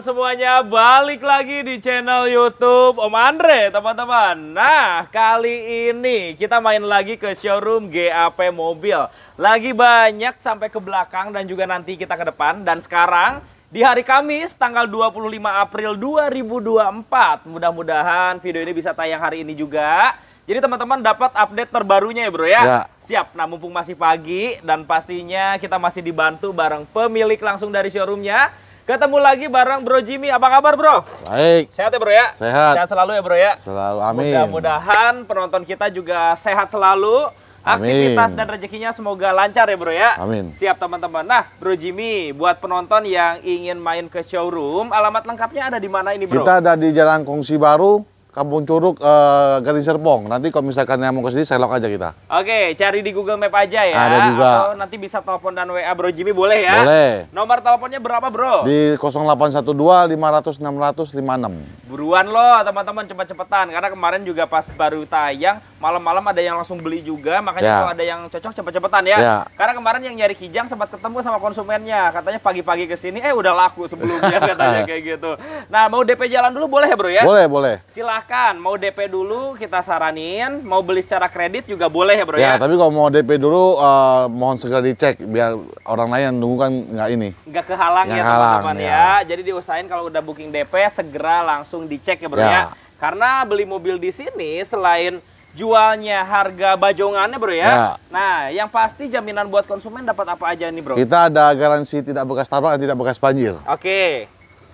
semuanya? Balik lagi di channel YouTube Om Andre, teman-teman. Nah, kali ini kita main lagi ke showroom GAP Mobil. Lagi banyak sampai ke belakang dan juga nanti kita ke depan. Dan sekarang di hari Kamis tanggal 25 April 2024. Mudah-mudahan video ini bisa tayang hari ini juga. Jadi teman-teman dapat update terbarunya ya bro ya? ya. Siap, nah mumpung masih pagi dan pastinya kita masih dibantu bareng pemilik langsung dari showroomnya Ketemu lagi bareng Bro Jimmy. Apa kabar, Bro? Baik. Sehat ya, Bro ya? Sehat. Sehat selalu ya, Bro ya? Selalu. Amin. Mudah-mudahan penonton kita juga sehat selalu. Aktivitas dan rezekinya semoga lancar ya, Bro ya? Amin. Siap, teman-teman. Nah, Bro Jimmy, buat penonton yang ingin main ke showroom, alamat lengkapnya ada di mana ini, Bro? Kita ada di Jalan Kongsi Baru, Kampung Curug uh, eh, Gading Serpong. Nanti kalau misalkan yang mau ke sini saya lock aja kita. Oke, cari di Google Map aja ya. Ada juga. Atau nanti bisa telepon dan WA Bro Jimmy boleh ya? Boleh. Nomor teleponnya berapa, Bro? Di 0812 500 600 56. Buruan loh, teman-teman cepat-cepatan karena kemarin juga pas baru tayang malam-malam ada yang langsung beli juga, makanya ya. kalau ada yang cocok cepat cepetan ya. ya. Karena kemarin yang nyari kijang sempat ketemu sama konsumennya, katanya pagi-pagi ke sini eh udah laku sebelumnya katanya kayak gitu. Nah, mau DP jalan dulu boleh ya, Bro ya? Boleh, boleh. Silahkan silahkan mau DP dulu kita saranin, mau beli secara kredit juga boleh ya bro ya. Ya tapi kalau mau DP dulu uh, mohon segera dicek biar orang lain yang nunggu kan nggak ini. Nggak kehalang ya teman-teman ya. ya. Jadi diusahain kalau udah booking DP segera langsung dicek ya bro ya. ya. Karena beli mobil di sini selain jualnya harga bajongannya bro ya. ya. Nah, yang pasti jaminan buat konsumen dapat apa aja nih bro? Kita ada garansi tidak bekas tabrak dan tidak bekas banjir. Oke. Okay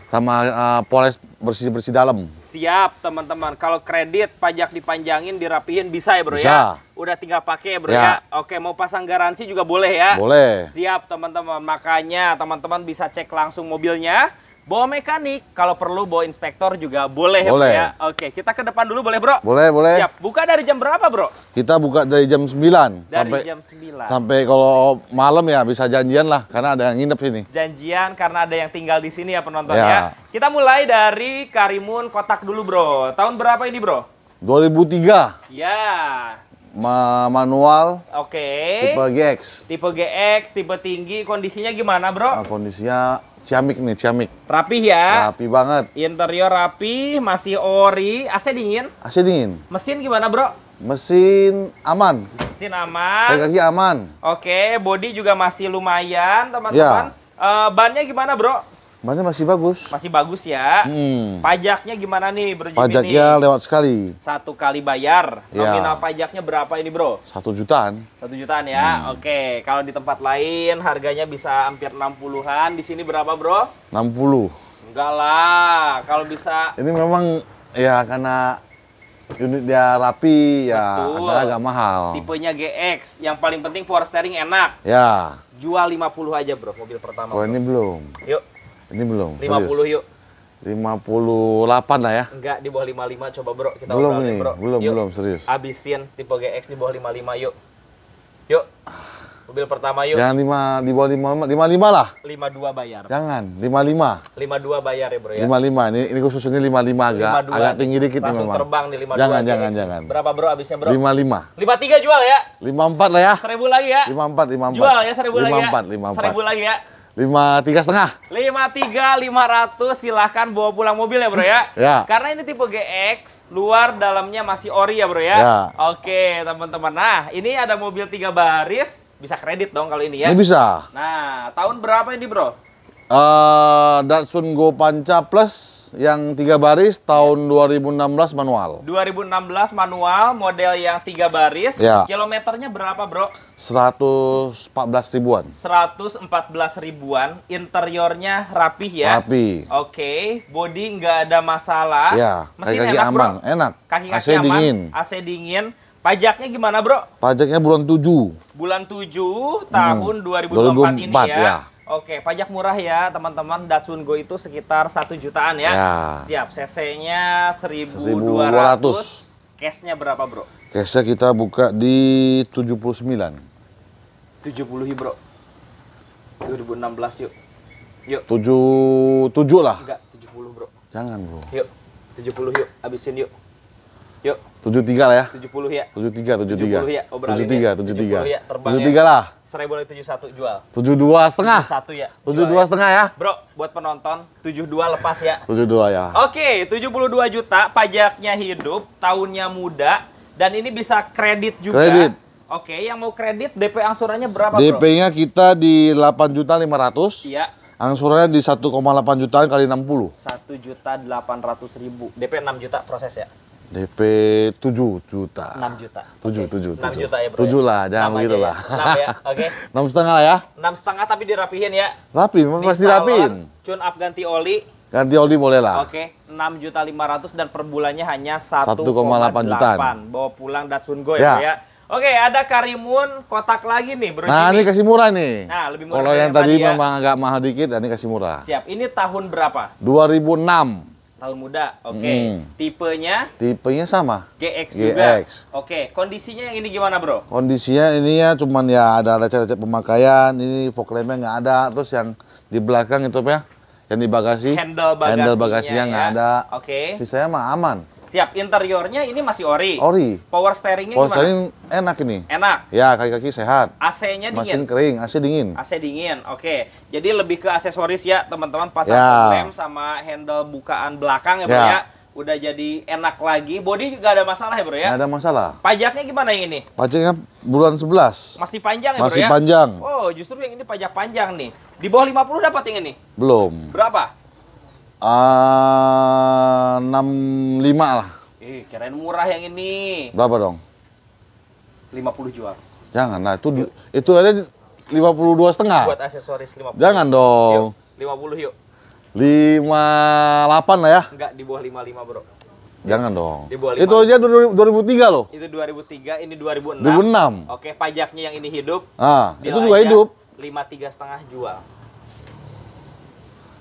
sama uh, Poles bersih-bersih dalam. Siap, teman-teman. Kalau kredit pajak dipanjangin, dirapihin bisa ya, Bro ya? bisa. ya. Udah tinggal pakai ya, Bro ya. ya. Oke, mau pasang garansi juga boleh ya. Boleh. Siap, teman-teman. Makanya teman-teman bisa cek langsung mobilnya Bawa mekanik, kalau perlu bawa inspektor juga boleh, boleh. ya. Oke, kita ke depan dulu boleh, Bro? Boleh, boleh. Siap. Buka dari jam berapa, Bro? Kita buka dari jam 9 dari sampai jam 9. Sampai kalau malam ya bisa janjian lah karena ada yang nginep sini. Janjian karena ada yang tinggal di sini ya penonton ya. ya. Kita mulai dari Karimun Kotak dulu, Bro. Tahun berapa ini, Bro? 2003. Ya. Ma manual. Oke. Okay. Tipe GX. Tipe GX, tipe tinggi, kondisinya gimana, Bro? Nah, kondisinya Ciamik nih, Ciamik. Rapih ya. Rapi banget. Interior rapi, masih ori, AC dingin. AC dingin. Mesin gimana, Bro? Mesin aman. Mesin aman. Kaki-kaki aman. Oke, body juga masih lumayan, teman-teman. Ya. Uh, bannya gimana, Bro? Mana masih bagus? Masih bagus ya. Hmm. Pajaknya gimana nih, Bro Jimmy? Pajaknya ini? lewat sekali. Satu kali bayar. Ya. Nominal pajaknya berapa ini, Bro? Satu jutaan. Satu jutaan ya. Hmm. Oke, kalau di tempat lain harganya bisa hampir 60-an. Di sini berapa, Bro? 60. Enggak lah, kalau bisa. Ini memang ya karena unit dia rapi ya Betul. agak mahal. Tipenya GX, yang paling penting power steering enak. Ya. Jual 50 aja, Bro, mobil pertama. Oh, ini belum. Yuk. Ini belum. 50 yuk. 58 lah ya. Enggak, di bawah 55 coba bro. Kita belum nih, bro. belum, yuk. belum, serius. Abisin tipe GX di bawah 55 yuk. Yuk. Mobil pertama yuk. Jangan 5 di bawah 5 55 lah. 52 bayar. Jangan, 55. 52 bayar ya, Bro ya. 55. Ini ini khusus ini 55 agak 52. agak tinggi dikit Langsung memang. terbang di 52. Jangan, GX. jangan, jangan. Berapa Bro abisnya Bro? 55. 53 jual ya. 54 lah ya. 1000 lagi ya. 54, 54. Jual ya 1000 lagi ya. 54, 54. 1000 lagi ya lima tiga setengah lima tiga lima ratus silahkan bawa pulang mobil ya bro ya ya karena ini tipe GX luar dalamnya masih ori ya bro ya, ya. oke teman-teman nah ini ada mobil tiga baris bisa kredit dong kalau ini ya ini bisa nah tahun berapa ini bro Eh, Datsun Go Panca Plus yang tiga baris tahun 2016 manual. 2016 manual, model yang tiga baris. Ya. Kilometernya berapa, Bro? 114 ribuan. 114 ribuan. Interiornya rapih ya? Rapi. Oke, okay. body nggak ada masalah. Ya, mesin kaki, -kaki enak, aman, bro. enak. Kaki-kaki AC aman, dingin. AC dingin. Pajaknya gimana, Bro? Pajaknya bulan 7. Bulan 7 tahun hmm. 2024, 2024 ini ya. ya. Oke, pajak murah ya teman-teman. Datsun Go itu sekitar satu jutaan ya. ya. Siap, CC-nya 1200. ratus. Cash-nya berapa, Bro? Cash-nya kita buka di tujuh puluh sembilan. 79. 70, Bro. belas yuk. Yuk. tujuh lah. Enggak, puluh Bro. Jangan, Bro. Yuk. tujuh puluh yuk, abisin yuk. Yuk. Tujuh tiga lah ya. 70 ya. 73, 73. tujuh tiga. Tujuh 73, 73. 73 Tujuh tiga lah. Seribu tujuh satu jual. dua setengah. satu ya. tujuh dua ya. setengah ya. Bro, buat penonton tujuh dua lepas ya. tujuh dua ya. Oke, tujuh puluh dua juta, pajaknya hidup, tahunnya muda dan ini bisa kredit juga. Kredit. Oke, yang mau kredit DP angsurannya berapa, DP Bro? DP-nya kita di delapan juta lima ratus Iya. Angsurannya di satu koma delapan jutaan kali enam puluh satu juta delapan ratus ribu. DP enam juta proses ya? DP 7 juta. 6 juta. 7, okay. 7, 7. 6 juta ya bro. 7 ya? lah, jangan Nama begitu aja, ya. lah. 6 ya, oke. Okay. 6 setengah lah ya. 6 setengah tapi dirapihin ya. Rapi, memang pasti rapihin. Tune up ganti oli. Ganti oli boleh lah. Oke, okay. 6 juta 500 dan per bulannya hanya 1,8 juta. Bawa pulang Datsun Go ya, ya. ya. Oke, okay, ada Karimun kotak lagi nih, Bro. Nah, ini kasih murah nih. Nah, lebih murah. Kalau yang tadi ya. memang agak mahal dikit, nah, ini kasih murah. Siap. Ini tahun berapa? 2006. Al Muda. Oke. Okay. Hmm. Tipenya? Tipenya sama. GX, GX. juga. Oke. Okay. Kondisinya yang ini gimana, Bro? Kondisinya ini ya cuman ya ada lecet-lecet pemakaian, ini fog lampnya nggak ada, terus yang di belakang itu ya yang di bagasi handle bagasinya, handle bagasinya ya. nggak ya. ada. Oke. Okay. Sisanya mah aman. Siap, interiornya ini masih ori. Ori. Power steeringnya Power gimana? steering enak ini. Enak. Ya, kaki-kaki sehat. AC-nya dingin. Mesin kering, AC dingin. AC dingin. Oke. Jadi lebih ke aksesoris ya, teman-teman pasang ya. rem sama handle bukaan belakang ya, ya. Bro ya. Udah jadi enak lagi. Body juga ada masalah ya, Bro ya? Nggak ada masalah. Pajaknya gimana yang ini? Pajaknya bulan 11. Masih panjang ya, Bro ya. Masih panjang. Oh, justru yang ini pajak panjang nih. Di bawah 50 dapat yang ini? Belum. Berapa? Uh, lima lah. Ih, eh, kirain murah yang ini. Berapa dong? 50 jual. Jangan, nah itu yuk. itu ada lima puluh dua setengah. Buat aksesoris 50. Jangan dong. Yuk, 50 yuk. delapan lah ya. Enggak, di bawah lima 55, Bro. Jangan dong. Di bawah 5. Itu aja tiga loh. Itu dua ribu tiga ini dua ribu enam. Oke, pajaknya yang ini hidup. Ah, itu juga hidup. Lima tiga setengah jual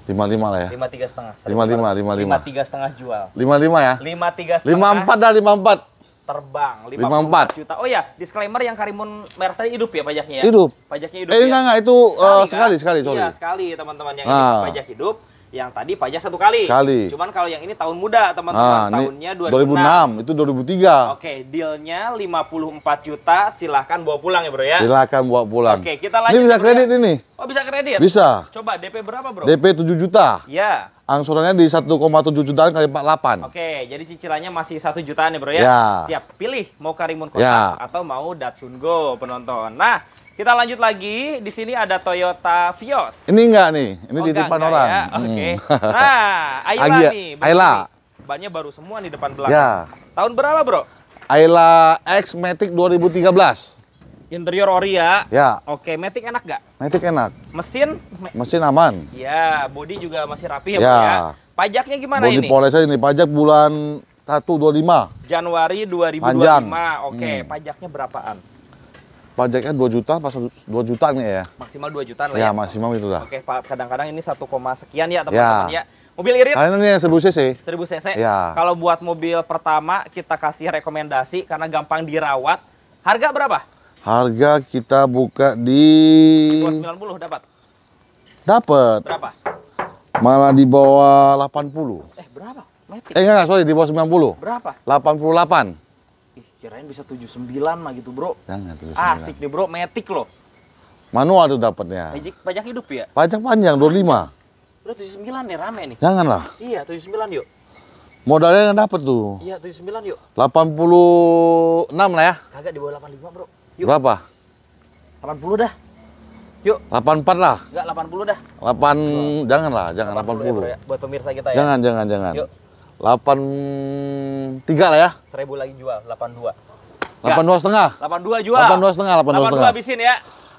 lima lima lah ya lima tiga setengah lima lima lima lima tiga setengah jual ya? lima lima ya lima tiga lima empat dah lima empat terbang lima empat juta oh ya disclaimer yang Karimun merah tadi hidup ya pajaknya ya hidup pajaknya hidup eh ya? enggak enggak itu sekali uh, sekali kan? sekali sorry iya sekali teman-teman yang nah. pajak hidup yang tadi pajak satu kali. Sekali. Cuman kalau yang ini tahun muda, teman-teman. Nah, Tahunnya 2006. 2006. Itu 2003. Oke, dealnya 54 juta, silahkan bawa pulang ya, Bro ya. Silahkan bawa pulang. Oke, kita lanjut. Ini bisa ya. kredit ini. Oh, bisa kredit? Bisa. Coba DP berapa, Bro? DP 7 juta. Ya. Angsurannya di 1,7 juta kali 48. Oke, jadi cicilannya masih 1 jutaan ya, Bro ya. ya. Siap, pilih mau Karimun ya. Kota ya. atau mau Datsun Go penonton. Nah, kita lanjut lagi. Di sini ada Toyota Vios. Ini enggak nih, ini oh, depan enggak, orang. Ya? Oke. Okay. Hmm. Nah, Ayla Agia, nih. Ayla. Banyak Bannya baru semua di depan belakang. Ya. Tahun berapa, Bro? Ayla X Matic 2013. Interior ori ya. Ya. Oke, Matic enak enggak? Matic enak. Mesin? Mesin aman. Ya, bodi juga masih rapi ya, ya. ya. Pajaknya gimana body ini? Bodi polisnya ini pajak bulan 1 25. Januari 2025. Oke, Oke, hmm. pajaknya berapaan? pajaknya 2 juta pas 2 juta nih ya. Maksimal 2 juta lah ya. Ya, maksimal itu lah. Oke, kadang-kadang ini 1, sekian ya, ya teman-teman ya. ya. Mobil irit. Karena ini 1000 cc. 1000 cc. Ya. Kalau buat mobil pertama kita kasih rekomendasi karena gampang dirawat. Harga berapa? Harga kita buka di 290 dapat. Dapat. Berapa? Malah di bawah 80. Eh, berapa? Metik. Eh enggak, sorry di bawah 90. Berapa? 88. Kirain bisa 79 mah gitu, Bro. Jangan 79. Asik nih, Bro. Metik loh. Manual tuh dapatnya. Pajak, pajak hidup ya? Pajak panjang 25. Udah 79 nih rame nih. Janganlah. Iya, 79 yuk. Modalnya yang dapat tuh. Iya, 79 yuk. 86 lah ya. Kagak di bawah 85, Bro. Yuk. Berapa? 80 dah. Yuk. 84 lah. Enggak, 80 dah. 8 oh. janganlah, jangan 80, 80. Ya, bro, ya, buat pemirsa kita ya. Jangan, jangan, jangan. Yuk delapan tiga lah ya seribu lagi jual delapan dua delapan dua setengah delapan dua jual delapan dua setengah delapan dua setengah habisin ya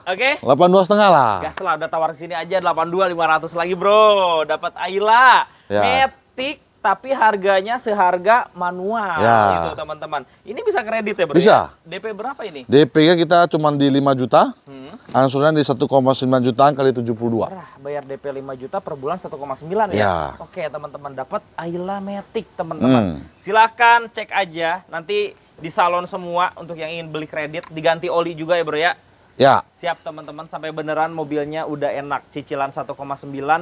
oke delapan dua setengah lah gas lah udah tawar sini aja delapan dua lima ratus lagi bro dapat Ayla ya tapi harganya seharga manual ya. gitu teman-teman. Ini bisa kredit ya bro? Bisa. Ya? DP berapa ini? DP-nya kita cuma di 5 juta, hmm. angsuran di 1,9 juta kali 72. Berah, bayar DP 5 juta per bulan 1,9 ya? ya? Oke teman-teman, dapat Ayla Matic teman-teman. Hmm. Silahkan cek aja, nanti di salon semua untuk yang ingin beli kredit, diganti oli juga ya bro ya? Ya. Siap teman-teman sampai beneran mobilnya udah enak. Cicilan 1,9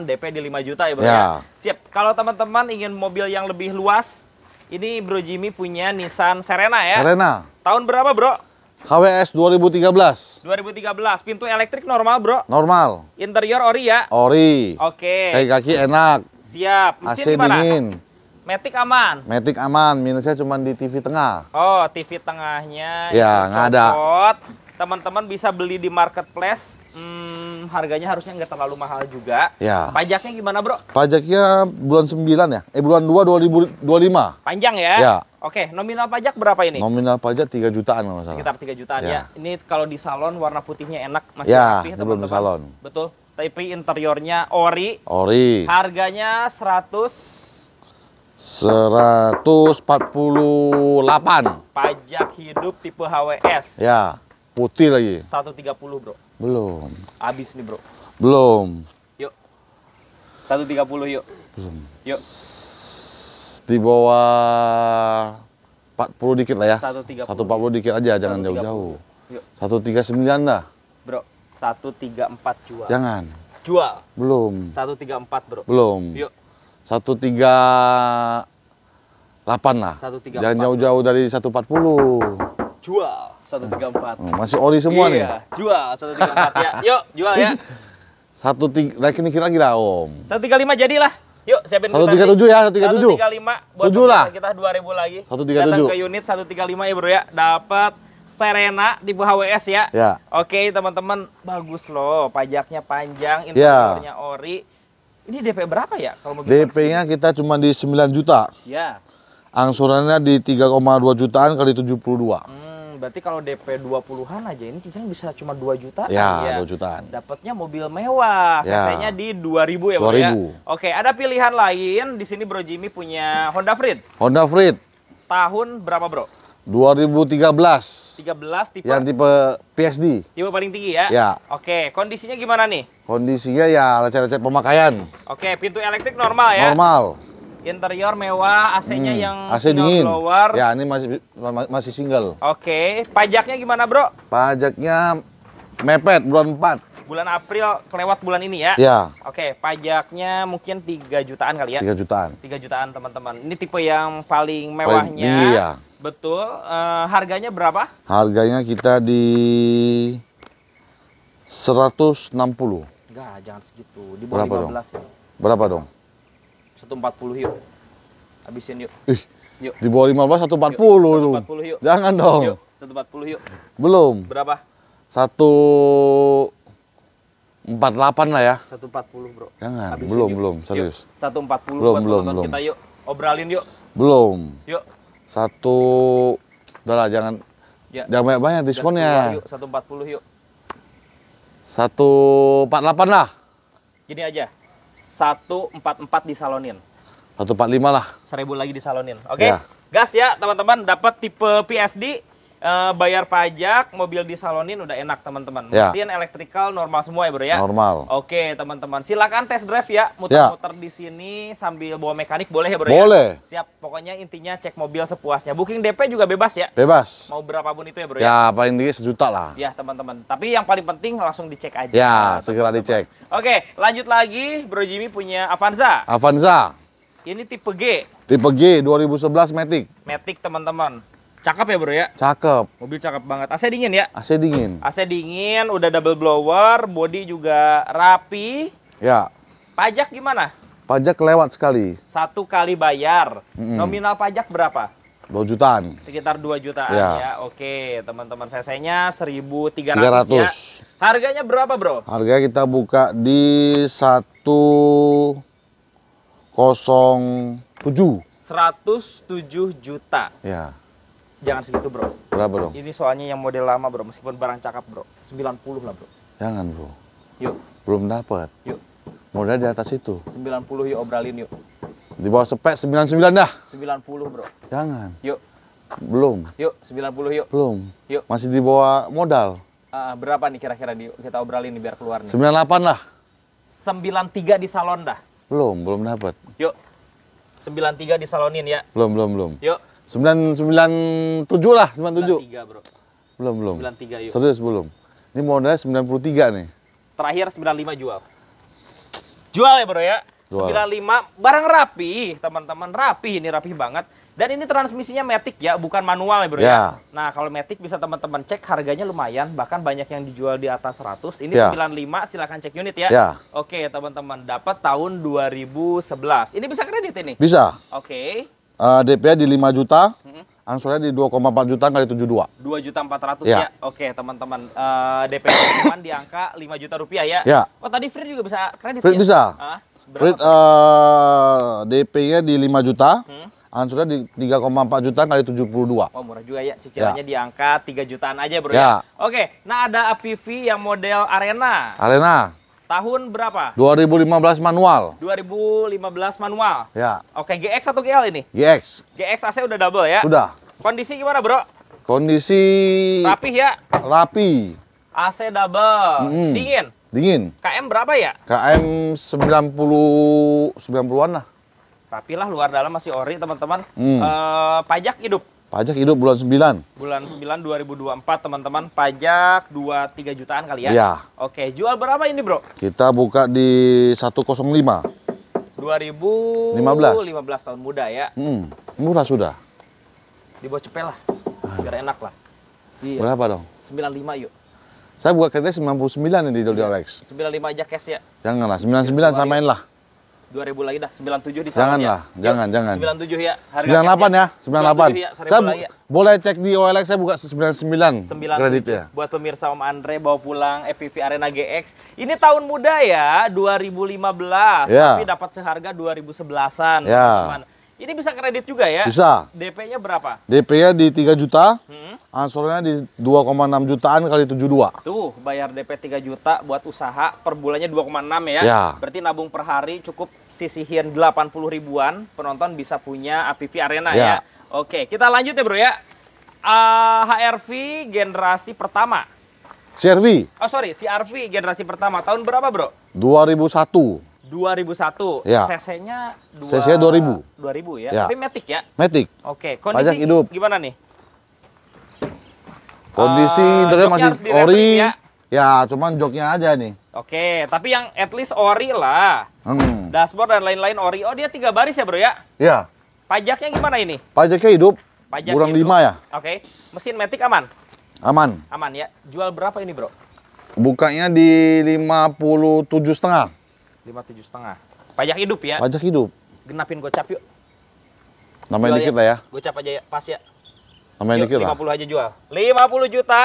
DP di 5 juta ya, Bro ya. ya. Siap. Kalau teman-teman ingin mobil yang lebih luas, ini Bro Jimmy punya Nissan Serena ya. Serena. Tahun berapa, Bro? HWS 2013. 2013. Pintu elektrik normal, Bro? Normal. Interior ori ya? Ori. Oke. Okay. Kaki-kaki enak. Siap. Mesin AC dingin. Matic aman. Matic aman, minusnya cuma di TV tengah. Oh, TV tengahnya. Ya, nggak ada teman-teman bisa beli di marketplace. Hmm, harganya harusnya nggak terlalu mahal juga. Ya. Pajaknya gimana, Bro? Pajaknya bulan 9 ya? Eh bulan 2 2025. Panjang ya? Ya. Oke, nominal pajak berapa ini? Nominal pajak 3 jutaan kalau salah. Sekitar 3 jutaan ya. ya. Ini kalau di salon warna putihnya enak, masih ya, rapi teman-teman. di salon. Betul. Tapi interiornya ori. Ori. Harganya 100 148. Pajak hidup tipe HWS. Ya. Putih lagi. 130, Bro. Belum. Habis nih, Bro. Belum. Yuk. 130 yuk. Belum. Yuk. Di bawah 40 dikit lah ya. 130. 140 dikit aja, jangan jauh-jauh. 139 dah. Bro, 134 jual. Jangan. Jual. Belum. 134, Bro. Belum. Yuk. 138 lah. 134. Jangan jauh-jauh dari 140. Jual satu tiga empat oh, masih ori semua iya, nih. jual 134 ya. Yuk, jual ya. Satu tiga, lagi nih kira lagi lah om. lima jadilah. Yuk, siapin Satu tiga tujuh ya, satu tiga tujuh. Satu tiga lima. Tujuh lah. Kita dua ribu lagi. Satu tiga tujuh. ke unit satu tiga lima ya bro ya. Dapat Serena di HWS ya. ya. Oke teman-teman, bagus loh. Pajaknya panjang, interiornya ya. ori. Ini DP berapa ya? Kalau DP-nya kita cuma di 9 juta. Ya. Angsurannya di 3,2 jutaan kali 72. Hmm berarti kalau DP 20-an aja ini cicilan bisa cuma 2 juta? ya. Ya, 2 jutaan. Dapatnya mobil mewah. Ya. Selesainya di 2000 ya, 2000. Ya? Oke, ada pilihan lain. Di sini Bro Jimmy punya Honda Freed. Honda Freed. Tahun berapa, Bro? 2013. 13 tipe yang tipe PSD. Tipe paling tinggi ya? Ya. Oke, kondisinya gimana nih? Kondisinya ya lecet-lecet pemakaian. Oke, pintu elektrik normal ya? Normal. Interior mewah, AC-nya hmm. yang AC dingin. Blower. Ya, ini masih masih single. Oke, okay. pajaknya gimana, Bro? Pajaknya mepet bulan 4. Bulan April kelewat bulan ini ya. Iya. Oke, okay. pajaknya mungkin 3 jutaan kali ya. 3 jutaan. 3 jutaan, teman-teman. Ini tipe yang paling mewahnya. Paling tinggi ya. Betul. Uh, harganya berapa? Harganya kita di 160. Enggak, jangan segitu. Di bawah Berapa 15 dong? ya. Berapa dong? 140 yuk. Habisin yuk. Ih, yuk. Di bawah 15 140 yuk. 140 yuk. Jangan dong. Yuk, 140 yuk. Belum. Berapa? 1 48 lah ya. 140, Bro. Jangan. Habisin belum, yuk. belum, serius. Yuk. 140 belum, buat belum, belum. kita yuk. Obralin yuk. Belum. Yuk. Satu udahlah jangan ya. jangan banyak-banyak diskonnya. Yuk, 140 yuk. 148 lah. Gini aja. 144 disalonin. 145 lah. 1000 lagi disalonin. Oke. Okay? Ya. Gas ya teman-teman dapat tipe PSD Eh, bayar pajak, mobil disalonin udah enak teman-teman. Ya. Mesin elektrikal normal semua ya bro ya. Normal. Oke teman-teman, silakan test drive ya, muter-muter ya. di sini sambil bawa mekanik boleh ya bro ya? boleh. ya. Siap, pokoknya intinya cek mobil sepuasnya. Booking DP juga bebas ya. Bebas. Mau berapapun itu ya bro ya. Ya paling tinggi sejuta lah. Ya teman-teman. Tapi yang paling penting langsung dicek aja. Ya teman -teman. segera dicek. Oke, lanjut lagi Bro Jimmy punya Avanza. Avanza. Ini tipe G. Tipe G 2011 Matic. Matic teman-teman. Cakep ya bro ya? Cakep. Mobil cakep banget. AC dingin ya? AC dingin. AC dingin, udah double blower, body juga rapi. Ya. Pajak gimana? Pajak lewat sekali. Satu kali bayar. Mm -hmm. Nominal pajak berapa? 2 jutaan. Sekitar 2 jutaan ya. ya. Oke, teman-teman CC-nya 1300 300. ya. Harganya berapa, Bro? Harganya kita buka di 107. 107 juta. Ya. Jangan segitu bro. Berapa dong? Ini soalnya yang model lama bro, meskipun barang cakap bro. 90 lah bro. Jangan bro. Yuk. Belum dapat. Yuk. Modal di atas itu. 90 yuk obralin yuk. Di bawah sepet 99 dah. 90 bro. Jangan. Yuk. Belum. Yuk, 90 yuk. Belum. Yuk. Masih di bawah modal. Uh, berapa nih kira-kira kita obralin nih biar keluar nih? 98 lah. 93 di salon dah. Belum, belum dapat. Yuk. 93 di salonin ya. Belum, belum, belum. Yuk sembilan sembilan tujuh lah, 97. 93, Bro. Belum, belum. 93 yuk. Serius belum. Ini modelnya tiga nih. Terakhir sembilan lima jual. Jual ya, Bro ya. Jual. lima barang rapi, teman-teman rapi ini rapi banget. Dan ini transmisinya matic ya, bukan manual ya bro ya. ya. Nah kalau matic bisa teman-teman cek harganya lumayan, bahkan banyak yang dijual di atas seratus Ini ya. sembilan lima silahkan cek unit ya? ya. Oke teman-teman, dapat tahun dua ribu sebelas Ini bisa kredit ini? Bisa. Oke uh, eh, DP di 5 juta, hmm. angsurnya di 2,4 juta kali 72. 2 juta 400 ya. ya. Oke, teman-teman. Uh, eh, DP teman di angka 5 juta rupiah ya. ya. Oh, tadi free juga bisa kredit free ya? bisa. Uh, Frit uh, eh, DP-nya di 5 juta. Hmm. Ansurnya di 3,4 juta kali 72. Oh, murah juga ya. Cicilannya ya. di angka 3 jutaan aja, Bro. Ya. ya. Oke, nah ada APV yang model Arena. Arena. Tahun berapa? 2015 manual. 2015 manual. Ya. Oke, GX atau GL ini? GX. GX AC udah double ya? Udah. Kondisi gimana, Bro? Kondisi rapi ya? Rapi. AC double. Mm -hmm. Dingin. Dingin. KM berapa ya? KM 90 90-an lah. Tapi lah luar dalam masih ori, teman-teman. Mm. E, pajak hidup. Pajak hidup bulan 9. Bulan 9 2024 teman-teman, pajak 2 3 jutaan kali ya. Iya. Oke, jual berapa ini, Bro? Kita buka di 105. 2015. 15 tahun muda ya. Hmm, murah sudah. Di bawah cepel lah. Ah. Biar enak lah. Iya. Berapa dong? 95 yuk. Saya buka kredit 99 ini di Dolex. Iya. 95 aja cash ya. Janganlah, 99 samain lah. 2000 lagi dah 97 di sana. Janganlah, ya. jangan, jangan. 97 ya. Harga 98 ya, 98. Ya, saya bu ya. boleh cek di OLX saya buka 99, 99 ya Buat pemirsa Om Andre bawa pulang FPV Arena GX. Ini tahun muda ya, 2015, ya. tapi dapat seharga 2011-an, ya. Ini bisa kredit juga ya? Bisa. DP-nya berapa? DP-nya di 3 juta. Hmm. Ansurnya di 2,6 jutaan kali 72. Tuh, bayar DP 3 juta buat usaha per bulannya 2,6 ya. ya. Berarti nabung per hari cukup sisihin 80 ribuan penonton bisa punya APV Arena ya. ya. Oke, kita lanjut ya bro ya. Uh, ah, HRV generasi pertama. CRV. Oh sorry, CRV generasi pertama. Tahun berapa bro? 2001. 2001. Ya. CC-nya CC-nya 2000. 2000 ya. ya. Tapi Matic ya? Matic. Oke, kondisi Pajak hidup. gimana nih? Kondisi uh, masih ori. Ya. Ya, cuman joknya aja nih. Oke, tapi yang at least ori lah. Hmm. Dashboard dan lain-lain ori. Oh, dia tiga baris ya, Bro ya? Iya. Pajaknya gimana ini? Pajaknya hidup. Pajak kurang hidup. 5 ya. Oke. Mesin metik aman? Aman. Aman ya. Jual berapa ini, Bro? Bukanya di 57 setengah. 57 setengah. Pajak hidup ya? Pajak hidup. Genapin cap yuk. Namanya dikit ya. lah ya. Gocap aja ya, pas ya. Namanya dikit 50 lah. 50 aja jual. 50 juta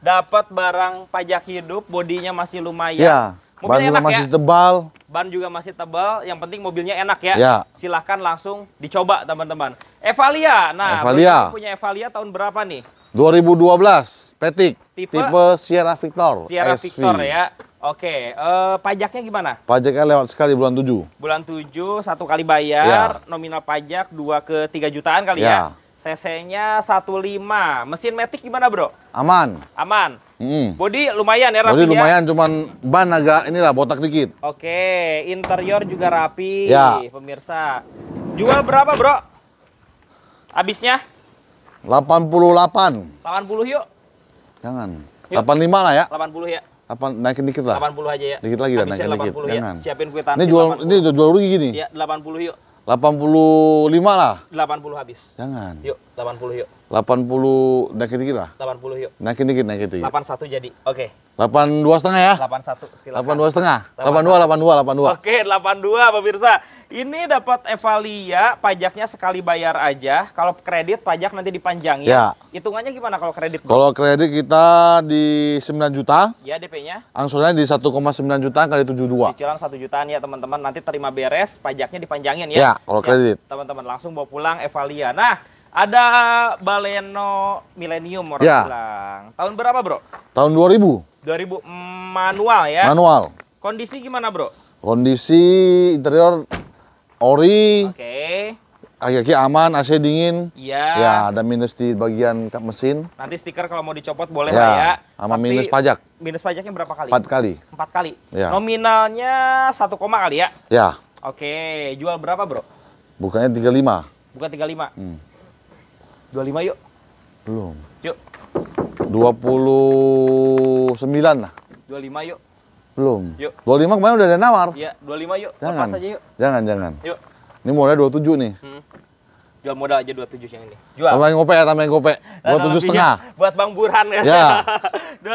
dapat barang pajak hidup, bodinya masih lumayan. Ya, mobilnya ban enak masih ya. tebal. Ban juga masih tebal, yang penting mobilnya enak ya. ya. Silahkan langsung dicoba teman-teman. Evalia, nah Evalia. punya Evalia tahun berapa nih? 2012, Petik, tipe, tipe Sierra Victor. Sierra SV. Victor ya. Oke, uh, pajaknya gimana? Pajaknya lewat sekali bulan 7. Bulan 7, satu kali bayar, ya. nominal pajak 2 ke 3 jutaan kali ya. ya. CC-nya 15. Mesin Matic gimana, Bro? Aman. Aman. Mm. Bodi lumayan ya rapinya. Bodi lumayan, ya? cuman ban agak inilah botak dikit. Oke, okay. interior juga rapi, ya. pemirsa. Jual berapa, Bro? Habisnya? 88. 80 yuk. Jangan. Yuk. 85 lah ya. 80 ya. Apa naikin dikit lah. 80 aja ya. Dikit lagi lah, naikin 80 dikit. Ya. Jangan. Siapin kuitansi. Ini jual 80. ini jual rugi gini. Iya, 80 yuk. 85 lah. 80 habis. Jangan. Yuk, 80 yuk. 80 naikin dikit lah. puluh yuk. Naikin dikit, naikin dikit. satu jadi. Oke. Okay. dua setengah ya? satu silakan. dua setengah. dua dua 82 dua Oke, okay, dua pemirsa. Ini dapat Evalia pajaknya sekali bayar aja. Kalau kredit pajak nanti dipanjangin. Ya. Hitungannya gimana kalau kredit? Kalau kredit kita di sembilan juta. Ya, DP-nya. Angsurannya di satu sembilan juta kali tujuh 72. Cicilan satu jutaan ya, teman-teman. Nanti terima beres, pajaknya dipanjangin ya. Ya, kalau kredit. Teman-teman langsung bawa pulang Evalia. Nah, ada Baleno Millennium orang ya. bilang. Tahun berapa, Bro? Tahun 2000. 2000 mm, manual ya. Manual. Kondisi gimana, Bro? Kondisi interior ori. Oke. Okay. Aki-aki aman, AC dingin. Iya. Ya, ada minus di bagian mesin. Nanti stiker kalau mau dicopot boleh ya, ya. Sama Tapi minus pajak. Minus pajaknya berapa kali? Empat kali. Empat kali. Ya. Nominalnya satu koma kali ya? Ya. Oke, jual berapa bro? Bukannya tiga lima. Bukan 35? Hmm. 25 yuk. Belum. Yuk. 29 lah. 25 yuk. Belum. Yuk. 25 kemarin udah ada nawar. Iya, 25 yuk. Jangan. Lepas aja yuk. Jangan, jangan. Yuk. Ini modal 27 nih. Hmm. Jual modal aja 27 yang ini. Jual. Tambahin gope ya, tambahin gope. Nah, tujuh setengah. Buat Bang Burhan ya. Ya.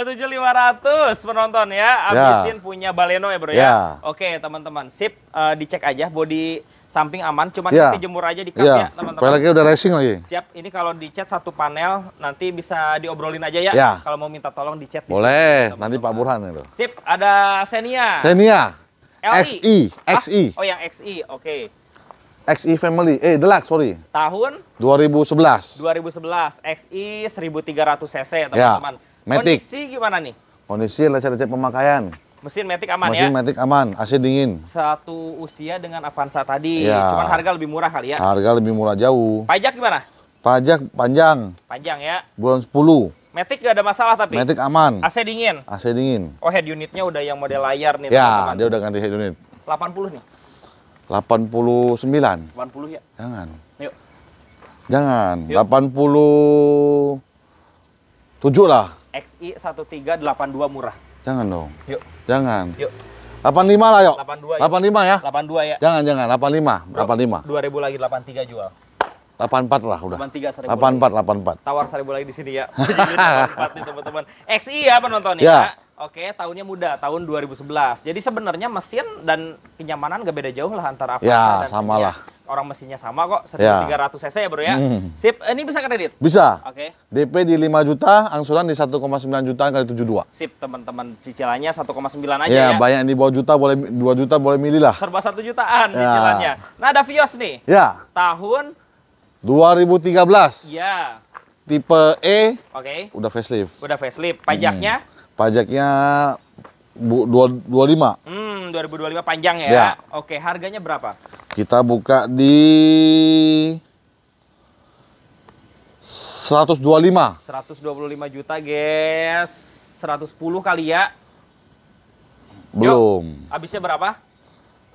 27500 penonton ya. ya. Abisin ya. punya Baleno ya, Bro ya. ya. Oke, teman-teman. Sip, uh, dicek aja body samping aman, cuma yeah. nanti jemur aja di cup yeah. ya teman-teman. udah racing lagi. Siap, ini kalau dicat satu panel nanti bisa diobrolin aja ya. Yeah. Kalau mau minta tolong dicat. Boleh, di nanti Pak Burhan itu. Sip, ada senia. senia. XI, XI. Ah, oh yang XI, oke. Okay. XI Family, eh Deluxe, sorry. Tahun? 2011. 2011, XI 1300 cc ya. teman-teman. Yeah. Matic. Kondisi gimana nih? Kondisi lecet-lecet pemakaian. Mesin Matic aman Mesin ya? Mesin Matic aman, AC dingin. Satu usia dengan Avanza tadi, ya. cuman harga lebih murah kali ya? Harga lebih murah jauh. Pajak gimana? Pajak panjang. Panjang ya? Bulan 10. Matic gak ada masalah tapi? Matic aman. AC dingin? AC dingin. Oh head unitnya udah yang model layar nih. Ya, teman dia udah ganti head unit. 80 nih? 89. 80 ya? Jangan. Yuk. Jangan. Yuk. tujuh lah. XI 1382 murah. Jangan dong. Yuk. Jangan. Yuk. 85 lah yuk. 82. 85 ya. 82 ya. Jangan jangan 85. Bro, 85. 2000 lagi 83 jual. 84 lah udah. 83 1000. 84 lagi. 84. Tawar 1000 lagi di sini ya. 84 nih teman-teman. XI ya penontonnya. Ya. ya. Oke, tahunnya muda, tahun 2011. Jadi sebenarnya mesin dan kenyamanan gak beda jauh lah antara apa ya, dan sama lah. Orang mesinnya sama kok, 1300 ya. cc ya bro ya. Hmm. Sip, eh, ini bisa kredit? Bisa. Oke. Okay. DP di 5 juta, angsuran di 1,9 juta kali 72. Sip, teman-teman cicilannya 1,9 aja ya. ya. banyak yang di bawah juta boleh 2 juta boleh milih lah. Serba 1 jutaan ya. cicilannya. Nah, ada Vios nih. Ya. Tahun 2013. Ya. Tipe E. Oke. Okay. Udah facelift. Udah facelift. Pajaknya? Hmm Pajaknya bu, dua, Hmm, 2025 panjang ya. ya. Oke, harganya berapa? Kita buka di 125. 125 juta, guys. 110 kali ya. Belum. Yuk, habisnya berapa?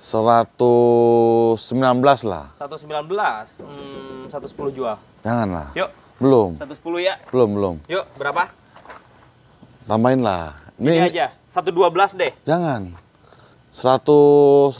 119 lah. 119. Hmm, 110 jual. Janganlah. Yuk. Belum. 110 ya. Belum, belum. Yuk, berapa? Tambahin lah. Ini, ini ini aja, 112 deh. Jangan. 118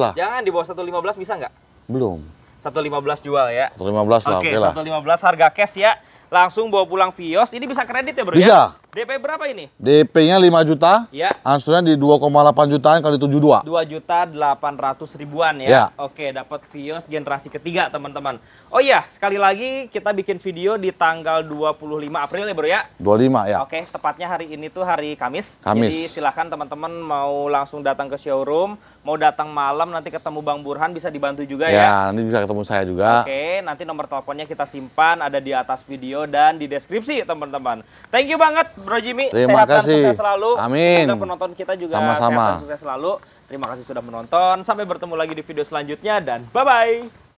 lah. Jangan di bawah 115 bisa nggak? Belum. 115 jual ya. 115 lah, oke okay, okay lah. 115 harga cash ya. Langsung bawa pulang Vios. Ini bisa kredit ya, Bro? Bisa. Ya? Bisa. DP berapa ini? DP-nya 5 juta. Ya. Angsurannya di 2,8 jutaan kali 72. 2 juta 800 ribuan ya. ya. Oke, dapat Vios generasi ketiga, teman-teman. Oh iya, sekali lagi kita bikin video di tanggal 25 April ya, Bro ya. 25 ya. Oke, tepatnya hari ini tuh hari Kamis. Kamis. Jadi silahkan teman-teman mau langsung datang ke showroom, mau datang malam nanti ketemu Bang Burhan bisa dibantu juga ya. Ya, nanti bisa ketemu saya juga. Oke, nanti nomor teleponnya kita simpan ada di atas video dan di deskripsi, teman-teman. Thank you banget Bro Jimmy. Terima sehat kasih. Dan sukses selalu. Amin. Semoga penonton kita juga Sama-sama. sehat dan sukses selalu. Terima kasih sudah menonton. Sampai bertemu lagi di video selanjutnya dan bye-bye.